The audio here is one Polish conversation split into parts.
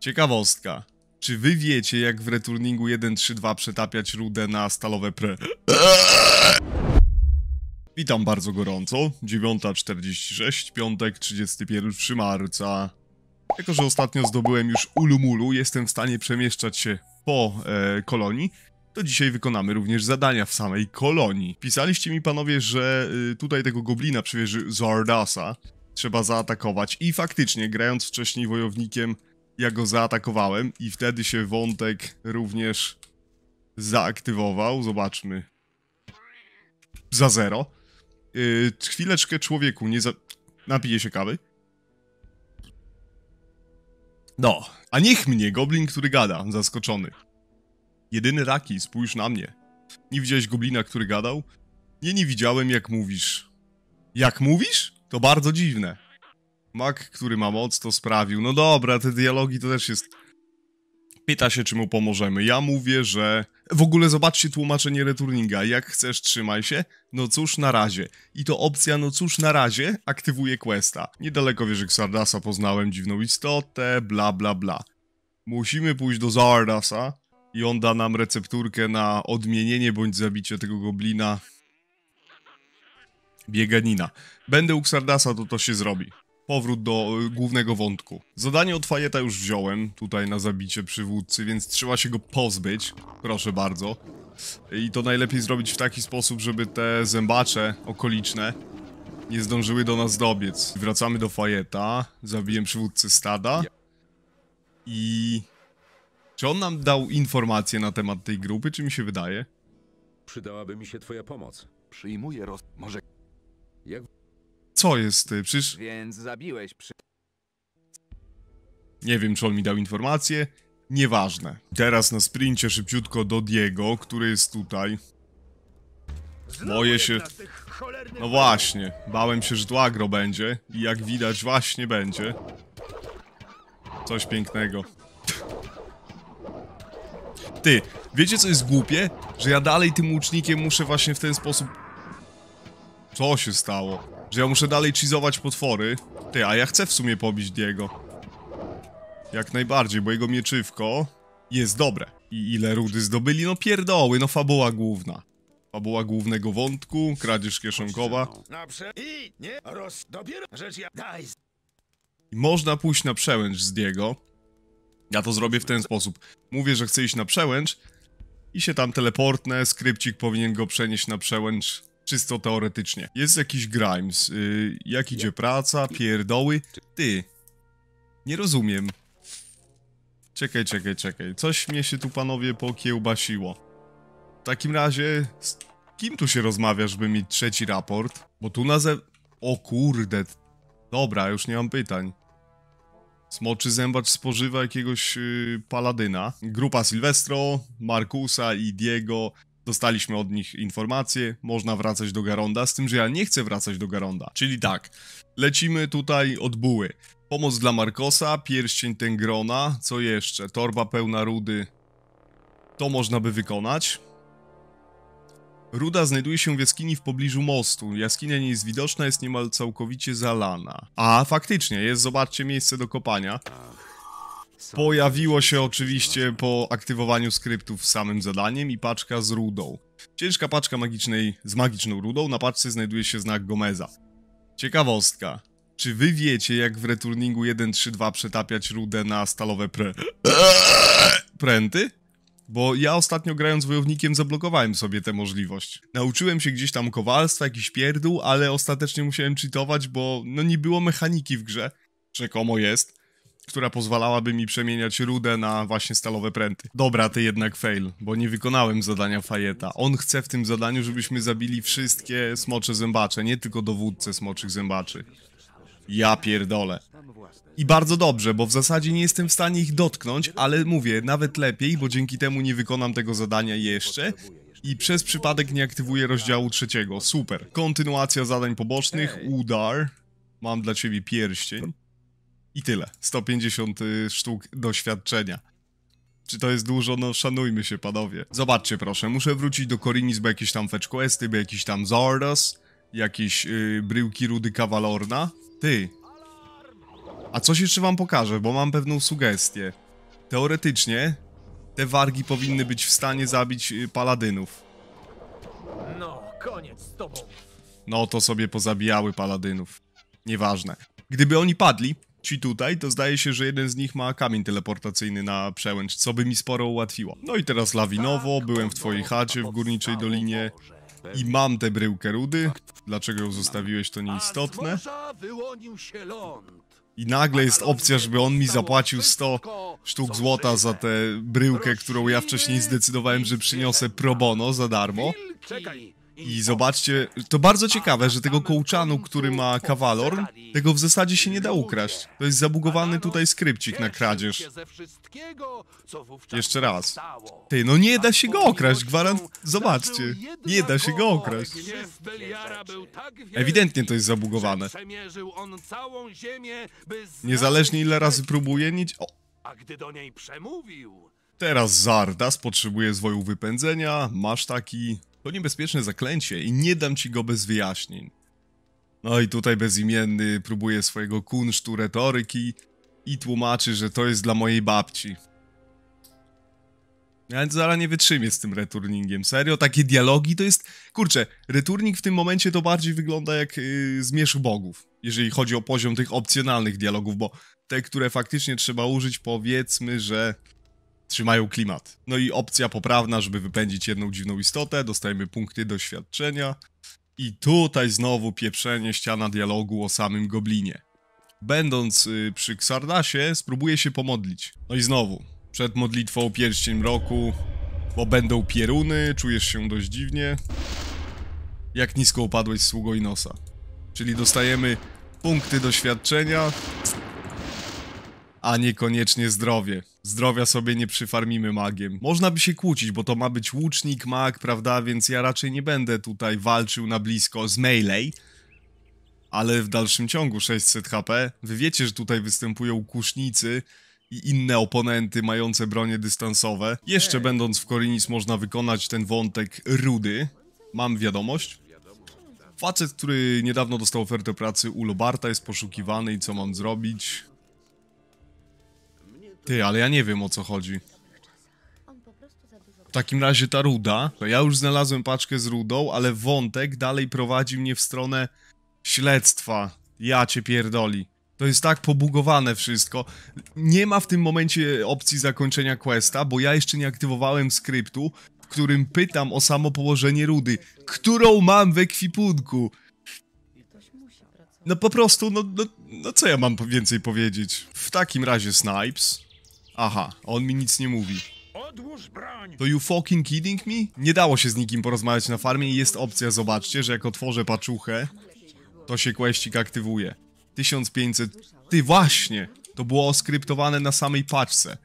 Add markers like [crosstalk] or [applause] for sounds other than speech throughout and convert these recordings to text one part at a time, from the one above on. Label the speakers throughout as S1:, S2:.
S1: Ciekawostka. Czy wy wiecie, jak w returningu 1.3.2 przetapiać rudę na stalowe pre... [laughs] Witam bardzo gorąco. 9.46, piątek, 31 marca. Jako, że ostatnio zdobyłem już Ulumulu, jestem w stanie przemieszczać się po e, kolonii, to dzisiaj wykonamy również zadania w samej kolonii. Pisaliście mi panowie, że y, tutaj tego goblina przywierzy Zardasa trzeba zaatakować i faktycznie, grając wcześniej wojownikiem ja go zaatakowałem i wtedy się wątek również zaaktywował. Zobaczmy. Za zero. Yy, chwileczkę, człowieku, nie za... Napiję się kawy. No, a niech mnie, goblin, który gada, zaskoczony. Jedyny raki, spójrz na mnie. Nie widziałeś goblina, który gadał? Nie, nie widziałem, jak mówisz. Jak mówisz? To bardzo dziwne. Mak, który ma moc, to sprawił. No dobra, te dialogi to też jest... Pyta się, czy mu pomożemy. Ja mówię, że... W ogóle zobaczcie tłumaczenie returninga. Jak chcesz, trzymaj się. No cóż, na razie. I to opcja, no cóż, na razie, aktywuje questa. Niedaleko wieży Xardasa poznałem dziwną istotę, bla bla bla. Musimy pójść do Zardasa i on da nam recepturkę na odmienienie bądź zabicie tego goblina bieganina. Będę u Xardasa, to to się zrobi powrót do e, głównego wątku. Zadanie od Fajeta już wziąłem, tutaj na zabicie przywódcy, więc trzeba się go pozbyć, proszę bardzo. I to najlepiej zrobić w taki sposób, żeby te zębacze okoliczne nie zdążyły do nas dobiec. Wracamy do Fajeta, zabiłem przywódcę stada i... Czy on nam dał informacje na temat tej grupy, czy mi się wydaje? Przydałaby mi się twoja pomoc. Przyjmuję roz... może... Jak... Co jest, ty? Przecież... Więc zabiłeś przy... Nie wiem, czy on mi dał informację. Nieważne. Teraz na sprincie szybciutko do Diego, który jest tutaj. Boję się... No właśnie, bałem się, że tu agro będzie. I jak widać, właśnie będzie. Coś pięknego. Ty, wiecie co jest głupie? Że ja dalej tym łucznikiem muszę właśnie w ten sposób... Co się stało? Że ja muszę dalej cheezować potwory. Ty, a ja chcę w sumie pobić Diego. Jak najbardziej, bo jego mieczywko jest dobre. I ile rudy zdobyli? No pierdoły, no fabuła główna. Fabuła głównego wątku, kradzież kieszonkowa. I nie roz... Dopiero rzecz ja... Daj można pójść na przełęcz z Diego. Ja to zrobię w ten sposób. Mówię, że chcę iść na przełęcz i się tam teleportnę, skrypcik powinien go przenieść na przełęcz czysto teoretycznie. Jest jakiś Grimes, y, jak idzie praca, pierdoły. Ty, nie rozumiem. Czekaj, czekaj, czekaj. Coś mnie się tu panowie pokiełbasiło. W takim razie, z kim tu się rozmawiasz, żeby mieć trzeci raport? Bo tu na ze... O kurde. Dobra, już nie mam pytań. Smoczy Zębacz spożywa jakiegoś yy, paladyna. Grupa Silvestro, Markusa i Diego Dostaliśmy od nich informację, można wracać do Garonda, z tym, że ja nie chcę wracać do Garonda. Czyli tak, lecimy tutaj od buły. Pomoc dla Markosa, pierścień Tengrona, co jeszcze? Torba pełna rudy. To można by wykonać. Ruda znajduje się w jaskini w pobliżu mostu. Jaskinia nie jest widoczna, jest niemal całkowicie zalana. A, faktycznie, jest, zobaczcie, miejsce do kopania. Pojawiło się oczywiście po aktywowaniu skryptów samym zadaniem i paczka z rudą. Ciężka paczka magicznej z magiczną rudą, na paczce znajduje się znak Gomeza. Ciekawostka. Czy wy wiecie, jak w returningu 1.3.2 przetapiać rudę na stalowe pre... [clears throat] pręty? Bo ja ostatnio grając wojownikiem zablokowałem sobie tę możliwość. Nauczyłem się gdzieś tam kowalstwa, jakiś pierdół, ale ostatecznie musiałem cheatować, bo no nie było mechaniki w grze. Rzekomo jest która pozwalałaby mi przemieniać rudę na właśnie stalowe pręty. Dobra, ty jednak fail, bo nie wykonałem zadania Fajeta. On chce w tym zadaniu, żebyśmy zabili wszystkie smocze zębacze, nie tylko dowódcę smoczych zębaczy. Ja pierdolę. I bardzo dobrze, bo w zasadzie nie jestem w stanie ich dotknąć, ale mówię, nawet lepiej, bo dzięki temu nie wykonam tego zadania jeszcze i przez przypadek nie aktywuję rozdziału trzeciego. Super. Kontynuacja zadań pobocznych. Udar. Mam dla ciebie pierścień. I tyle. 150 y, sztuk doświadczenia. Czy to jest dużo? No szanujmy się, panowie. Zobaczcie proszę, muszę wrócić do Korinis, bo jakieś tam Fetch by jakiś tam Zardos, jakieś yy, bryłki rudy Kawalorna. Ty. A coś jeszcze wam pokażę, bo mam pewną sugestię. Teoretycznie te wargi powinny być w stanie zabić yy, paladynów. No, koniec z tobą. No to sobie pozabijały paladynów. Nieważne. Gdyby oni padli, ci tutaj, to zdaje się, że jeden z nich ma kamień teleportacyjny na przełęcz, co by mi sporo ułatwiło. No i teraz lawinowo, tak, byłem w twojej chacie w Górniczej Dolinie i mam tę bryłkę rudy. Dlaczego ją zostawiłeś, to nieistotne. I nagle jest opcja, żeby on mi zapłacił 100 sztuk złota za tę bryłkę, którą ja wcześniej zdecydowałem, że przyniosę pro bono za darmo. Czekaj, i zobaczcie, to bardzo ciekawe, że tego kołczanu, który ma kawalor, tego w zasadzie się nie da ukraść. To jest zabugowany tutaj skrypcik na kradzież. Jeszcze raz. Ty, no nie da się go okraść, gwarant... Zobaczcie, nie da się go okraść. Ewidentnie to jest zabugowane. Niezależnie ile razy próbuje, nic... O. A gdy do niej przemówił... Teraz Zardas potrzebuje zwoju wypędzenia, masz taki to niebezpieczne zaklęcie i nie dam ci go bez wyjaśnień. No i tutaj bezimienny próbuje swojego kunsztu retoryki i tłumaczy, że to jest dla mojej babci. Ja zaraz nie wytrzymię z tym returningiem. Serio, takie dialogi to jest... Kurczę, returning w tym momencie to bardziej wygląda jak yy, zmierzch bogów, jeżeli chodzi o poziom tych opcjonalnych dialogów, bo te, które faktycznie trzeba użyć, powiedzmy, że trzymają klimat. No i opcja poprawna, żeby wypędzić jedną dziwną istotę, dostajemy punkty doświadczenia. I tutaj znowu pieprzenie ściana dialogu o samym goblinie. Będąc y, przy Xardasie, spróbuję się pomodlić. No i znowu, przed modlitwą pierścień roku, bo będą pieruny, czujesz się dość dziwnie. Jak nisko upadłeś z sługo i nosa. Czyli dostajemy punkty doświadczenia a niekoniecznie zdrowie. Zdrowia sobie nie przyfarmimy magiem. Można by się kłócić, bo to ma być łucznik, mag, prawda, więc ja raczej nie będę tutaj walczył na blisko z melee. Ale w dalszym ciągu 600 HP. Wy wiecie, że tutaj występują kusznicy i inne oponenty mające bronie dystansowe. Jeszcze będąc w Korinis można wykonać ten wątek rudy. Mam wiadomość. Facet, który niedawno dostał ofertę pracy u Lobarta jest poszukiwany i co mam zrobić? Ty, ale ja nie wiem o co chodzi. W takim razie ta ruda, ja już znalazłem paczkę z rudą, ale wątek dalej prowadzi mnie w stronę śledztwa. Ja cię pierdoli. To jest tak pobugowane wszystko. Nie ma w tym momencie opcji zakończenia questa, bo ja jeszcze nie aktywowałem skryptu, w którym pytam o samo położenie rudy, którą mam w ekwipunku. No po prostu, no, no, no co ja mam więcej powiedzieć? W takim razie Snipes, Aha, on mi nic nie mówi. To you fucking kidding me? Nie dało się z nikim porozmawiać na farmie i jest opcja, zobaczcie, że jak otworzę paczuchę, to się questik aktywuje. 1500... Ty właśnie! To było skryptowane na samej paczce.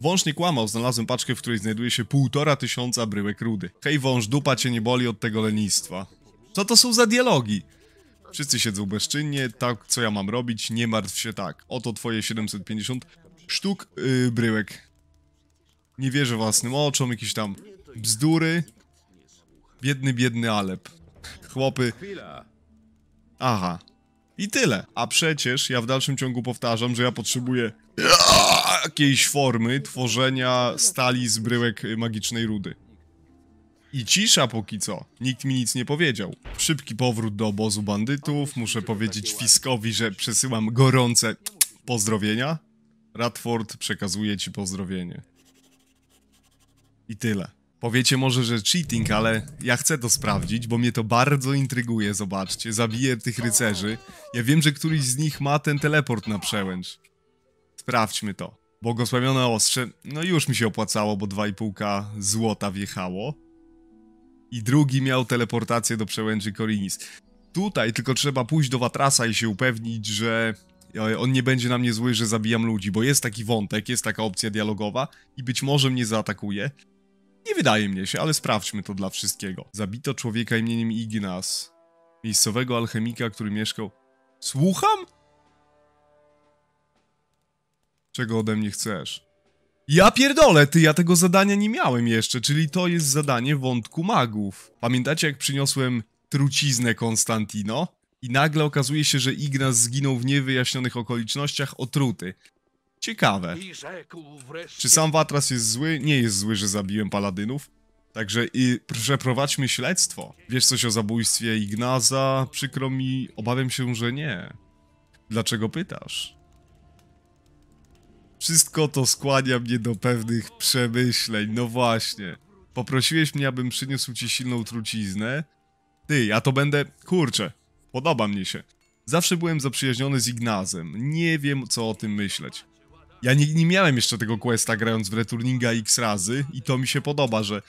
S1: Wąż nie kłamał, znalazłem paczkę, w której znajduje się półtora tysiąca bryłek rudy. Hej wąż, dupa cię nie boli od tego lenistwa. Co to są za dialogi? Wszyscy siedzą bezczynnie, tak co ja mam robić, nie martw się tak. Oto twoje 750 sztuk yy, bryłek. Nie wierzę własnym oczom, jakieś tam bzdury. Biedny, biedny Alep. Chłopy. Aha. I tyle. A przecież ja w dalszym ciągu powtarzam, że ja potrzebuję jakiejś formy tworzenia stali z bryłek magicznej rudy. I cisza póki co. Nikt mi nic nie powiedział. Szybki powrót do obozu bandytów. Muszę powiedzieć Fiskowi, że przesyłam gorące pozdrowienia. Radford przekazuje ci pozdrowienie. I tyle. Powiecie może, że cheating, ale ja chcę to sprawdzić, bo mnie to bardzo intryguje, zobaczcie. Zabiję tych rycerzy. Ja wiem, że któryś z nich ma ten teleport na przełęcz. Sprawdźmy to. Błogosławione ostrze, no już mi się opłacało, bo 2,5 złota wjechało. I drugi miał teleportację do przełęczy Korinis. Tutaj tylko trzeba pójść do Watrasa i się upewnić, że on nie będzie na mnie zły, że zabijam ludzi, bo jest taki wątek, jest taka opcja dialogowa i być może mnie zaatakuje. Nie wydaje mnie się, ale sprawdźmy to dla wszystkiego. Zabito człowieka imieniem Ignas, miejscowego alchemika, który mieszkał... Słucham? Czego ode mnie chcesz? Ja pierdolę, ty, ja tego zadania nie miałem jeszcze, czyli to jest zadanie wątku magów. Pamiętacie jak przyniosłem truciznę Konstantino? i nagle okazuje się, że Ignas zginął w niewyjaśnionych okolicznościach otruty. Ciekawe. Czy sam Watras jest zły? Nie jest zły, że zabiłem paladynów. Także i przeprowadźmy śledztwo. Wiesz coś o zabójstwie Ignaza? Przykro mi, obawiam się, że nie. Dlaczego pytasz? Wszystko to skłania mnie do pewnych przemyśleń, no właśnie. Poprosiłeś mnie, abym przyniósł ci silną truciznę? Ty, a to będę... Kurczę, Podoba mi się. Zawsze byłem zaprzyjaźniony z Ignazem. Nie wiem, co o tym myśleć. Ja nie, nie miałem jeszcze tego questa grając w Returninga x razy i to mi się podoba, że...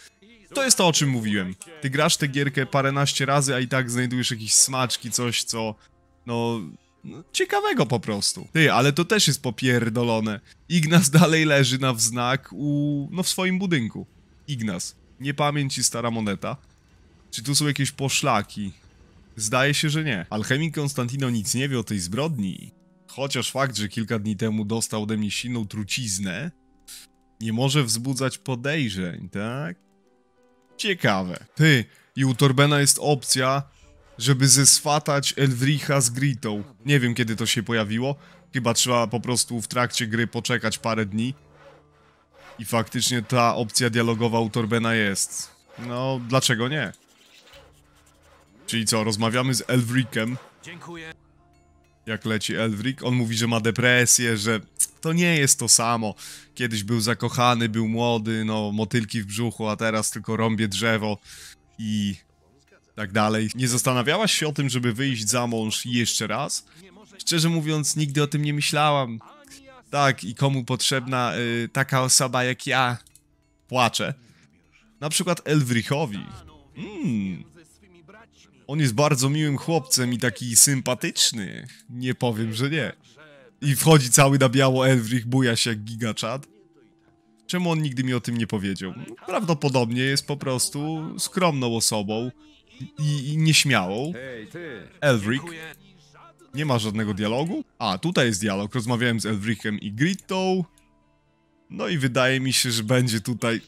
S1: To jest to, o czym mówiłem. Ty grasz tę gierkę paręnaście razy, a i tak znajdujesz jakieś smaczki, coś, co... No... no ciekawego po prostu. Ty, ale to też jest popierdolone. Ignaz dalej leży na wznak u... no w swoim budynku. Ignaz. Nie pamięć i stara moneta. Czy tu są jakieś poszlaki? Zdaje się, że nie. Alchemik Konstantino nic nie wie o tej zbrodni. Chociaż fakt, że kilka dni temu dostał ode mnie silną truciznę, nie może wzbudzać podejrzeń, tak? Ciekawe. Ty, i u Torbena jest opcja, żeby zeswatać Elvricha z Gritą. Nie wiem, kiedy to się pojawiło. Chyba trzeba po prostu w trakcie gry poczekać parę dni. I faktycznie ta opcja dialogowa u Torbena jest. No, dlaczego nie? Czyli co, rozmawiamy z Elvrickiem. Dziękuję. Jak leci Elvric, on mówi, że ma depresję, że to nie jest to samo. Kiedyś był zakochany, był młody, no motylki w brzuchu, a teraz tylko rąbie drzewo i tak dalej. Nie zastanawiałaś się o tym, żeby wyjść za mąż jeszcze raz? Szczerze mówiąc, nigdy o tym nie myślałam. Tak, i komu potrzebna y, taka osoba jak ja? Płaczę. Na przykład Elwrichowi. Mmm, on jest bardzo miłym chłopcem i taki sympatyczny. Nie powiem, że nie. I wchodzi cały na biało Elfrich, buja się jak gigaczad. Czemu on nigdy mi o tym nie powiedział? Prawdopodobnie jest po prostu skromną osobą i, i nieśmiałą. Elric. Nie ma żadnego dialogu? A, tutaj jest dialog. Rozmawiałem z Elrichem i Grittą. No i wydaje mi się, że będzie tutaj...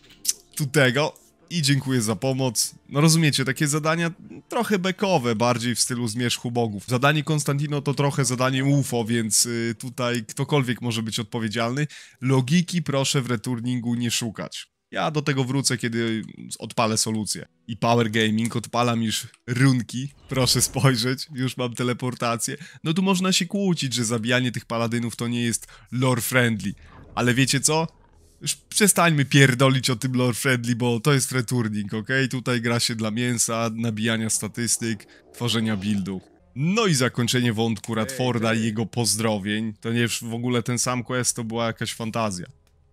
S1: Tutego i dziękuję za pomoc. No rozumiecie, takie zadania trochę bekowe, bardziej w stylu zmierzchu bogów. Zadanie Konstantino to trochę zadanie UFO, więc y, tutaj ktokolwiek może być odpowiedzialny. Logiki proszę w returningu nie szukać. Ja do tego wrócę, kiedy odpalę solucję. I Power Gaming, odpalam już runki, proszę spojrzeć, już mam teleportację. No tu można się kłócić, że zabijanie tych paladynów to nie jest lore friendly. Ale wiecie co? Już przestańmy pierdolić o tym Lord Friendly, bo to jest returning, ok? Tutaj gra się dla mięsa, nabijania statystyk, tworzenia buildu. No i zakończenie wątku Radforda i jego pozdrowień. To nie w ogóle ten sam quest, to była jakaś fantazja.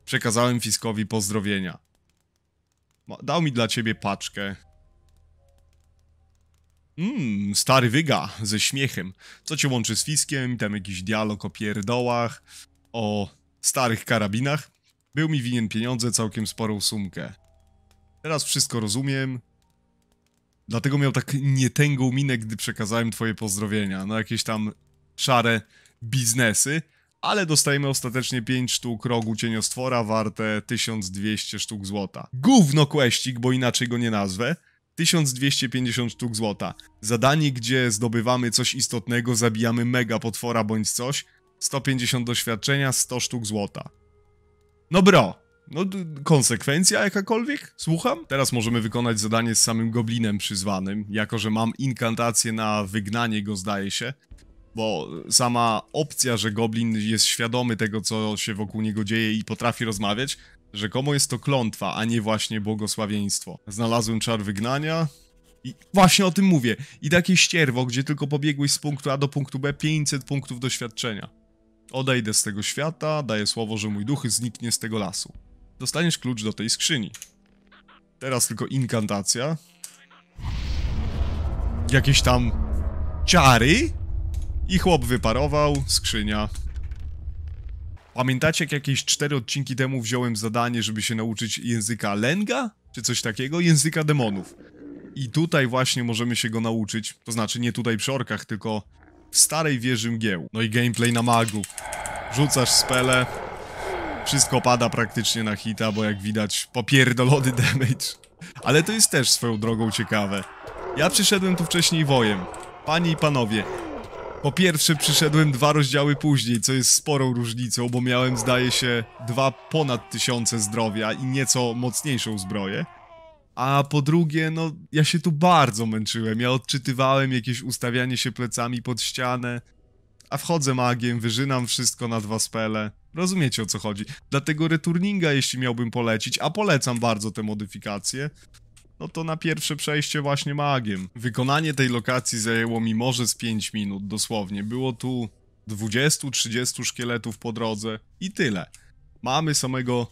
S1: Przekazałem Fiskowi pozdrowienia. Dał mi dla ciebie paczkę. Mmm, stary wyga, ze śmiechem. Co cię łączy z Fiskiem? Tam jakiś dialog o pierdołach, o starych karabinach. Był mi winien pieniądze, całkiem sporą sumkę. Teraz wszystko rozumiem. Dlatego miał tak nietęgą minę, gdy przekazałem twoje pozdrowienia. No jakieś tam szare biznesy. Ale dostajemy ostatecznie 5 sztuk rogu cieniostwora warte 1200 sztuk złota. Gówno questik, bo inaczej go nie nazwę. 1250 sztuk złota. Zadanie, gdzie zdobywamy coś istotnego, zabijamy mega potwora bądź coś. 150 doświadczenia, 100 sztuk złota. No bro, no konsekwencja jakakolwiek? Słucham? Teraz możemy wykonać zadanie z samym goblinem przyzwanym, jako że mam inkantację na wygnanie go zdaje się. Bo sama opcja, że goblin jest świadomy tego, co się wokół niego dzieje i potrafi rozmawiać, rzekomo jest to klątwa, a nie właśnie błogosławieństwo. Znalazłem czar wygnania, i właśnie o tym mówię. I takie ścierwo, gdzie tylko pobiegłeś z punktu A do punktu B 500 punktów doświadczenia. Odejdę z tego świata, daję słowo, że mój duch zniknie z tego lasu. Dostaniesz klucz do tej skrzyni. Teraz tylko inkantacja. Jakieś tam czary. I chłop wyparował, skrzynia. Pamiętacie jak jakieś cztery odcinki temu wziąłem zadanie, żeby się nauczyć języka Lenga? Czy coś takiego? Języka demonów. I tutaj właśnie możemy się go nauczyć. To znaczy nie tutaj przy orkach, tylko w starej wieży mgieł. No i gameplay na magu. Rzucasz spele. Wszystko pada praktycznie na hita, bo jak widać popierdolony [laughs] damage. Ale to jest też swoją drogą ciekawe. Ja przyszedłem tu wcześniej wojem. Panie i panowie, po pierwsze przyszedłem dwa rozdziały później, co jest sporą różnicą, bo miałem zdaje się dwa ponad tysiące zdrowia i nieco mocniejszą zbroję. A po drugie, no ja się tu bardzo męczyłem. Ja odczytywałem jakieś ustawianie się plecami pod ścianę. A wchodzę magiem, wyżynam wszystko na dwa spele. Rozumiecie o co chodzi. Dlatego returninga, jeśli miałbym polecić, a polecam bardzo te modyfikacje, no to na pierwsze przejście właśnie magiem. Wykonanie tej lokacji zajęło mi może z 5 minut, dosłownie. Było tu 20-30 szkieletów po drodze i tyle. Mamy samego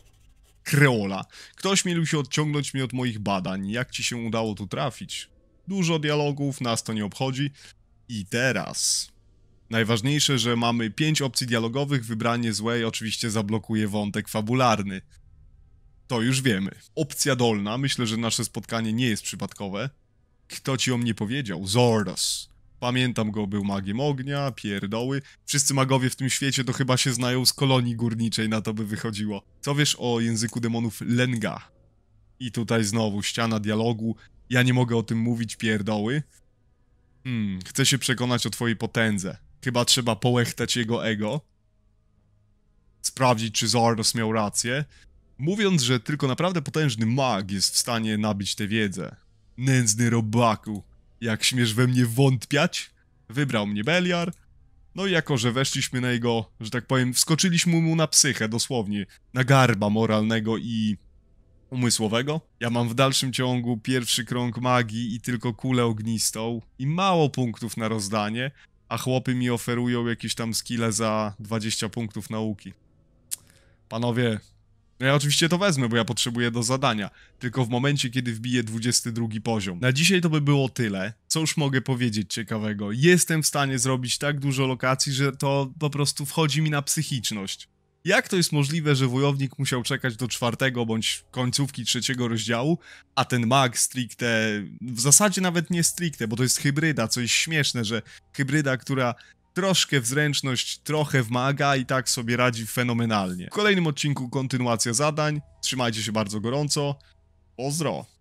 S1: Kreola. Ktoś mielił się odciągnąć mnie od moich badań. Jak ci się udało tu trafić? Dużo dialogów, nas to nie obchodzi. I teraz... Najważniejsze, że mamy pięć opcji dialogowych, wybranie złej oczywiście zablokuje wątek fabularny. To już wiemy. Opcja dolna, myślę, że nasze spotkanie nie jest przypadkowe. Kto ci o mnie powiedział? Zordos. Pamiętam go, był magiem ognia, pierdoły. Wszyscy magowie w tym świecie to chyba się znają z kolonii górniczej, na to by wychodziło. Co wiesz o języku demonów Lenga? I tutaj znowu ściana dialogu. Ja nie mogę o tym mówić, pierdoły. Hmm, chcę się przekonać o twojej potędze. Chyba trzeba połechtać jego ego. Sprawdzić, czy Zardos miał rację. Mówiąc, że tylko naprawdę potężny mag jest w stanie nabić tę wiedzę. Nędzny robaku jak śmiesz we mnie wątpiać. Wybrał mnie Beliar. No i jako, że weszliśmy na jego, że tak powiem, wskoczyliśmy mu na psychę, dosłownie, na garba moralnego i umysłowego. Ja mam w dalszym ciągu pierwszy krąg magii i tylko kulę ognistą i mało punktów na rozdanie, a chłopy mi oferują jakieś tam skille za 20 punktów nauki. Panowie, ja oczywiście to wezmę, bo ja potrzebuję do zadania, tylko w momencie, kiedy wbiję 22 poziom. Na dzisiaj to by było tyle. Co już mogę powiedzieć ciekawego? Jestem w stanie zrobić tak dużo lokacji, że to po prostu wchodzi mi na psychiczność. Jak to jest możliwe, że wojownik musiał czekać do czwartego bądź końcówki trzeciego rozdziału, a ten mag stricte, w zasadzie nawet nie stricte, bo to jest hybryda, co jest śmieszne, że hybryda, która troszkę w zręczność, trochę w maga i tak sobie radzi fenomenalnie. W kolejnym odcinku kontynuacja zadań. Trzymajcie się bardzo gorąco. Pozdro!